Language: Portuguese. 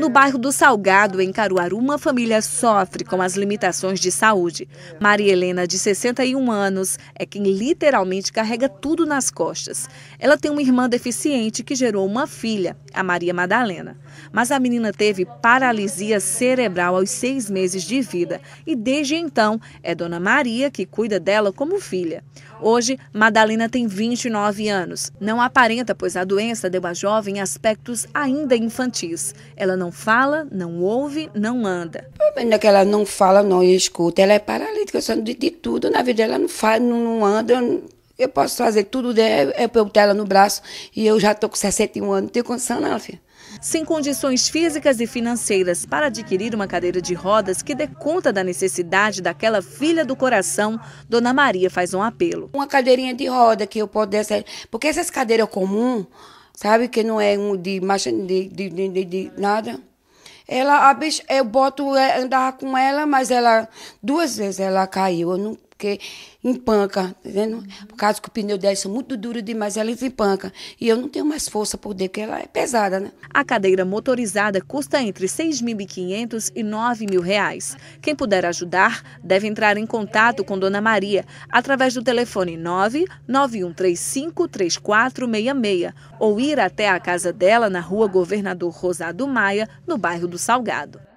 No bairro do Salgado, em Caruaru, uma família sofre com as limitações de saúde. Maria Helena, de 61 anos, é quem literalmente carrega tudo nas costas. Ela tem uma irmã deficiente que gerou uma filha, a Maria Madalena. Mas a menina teve paralisia cerebral aos seis meses de vida e desde então é Dona Maria que cuida dela como filha. Hoje, Madalena tem 29 anos. Não aparenta, pois a doença deu à jovem aspectos ainda infantis. Ela não fala, não ouve, não anda. é que ela não fala, não escuta, ela é paralítica, só de, de tudo na vida. Ela não fala, não, não anda. Eu, posso fazer tudo, é, eu botar ela no braço e eu já tô com 61 anos, não tenho condição não, filha. Sem condições físicas e financeiras para adquirir uma cadeira de rodas que dê conta da necessidade daquela filha do coração, Dona Maria faz um apelo. Uma cadeirinha de roda que eu pudesse. Porque essas cadeiras comuns sabe? Que não é um de macho, de, de, de, de, nada. Ela, a bicha, eu boto, andar eh, andava com ela, mas ela, duas vezes ela caiu. Eu não porque empanca, tá vendo? Por causa que o pneu dela é muito duro demais, ela empanca. E eu não tenho mais força por dentro, porque ela é pesada, né? A cadeira motorizada custa entre R$ 6.500 e R$ 9.000. Quem puder ajudar deve entrar em contato com Dona Maria através do telefone 991353466 ou ir até a casa dela na rua Governador Rosado Maia, no bairro do Salgado.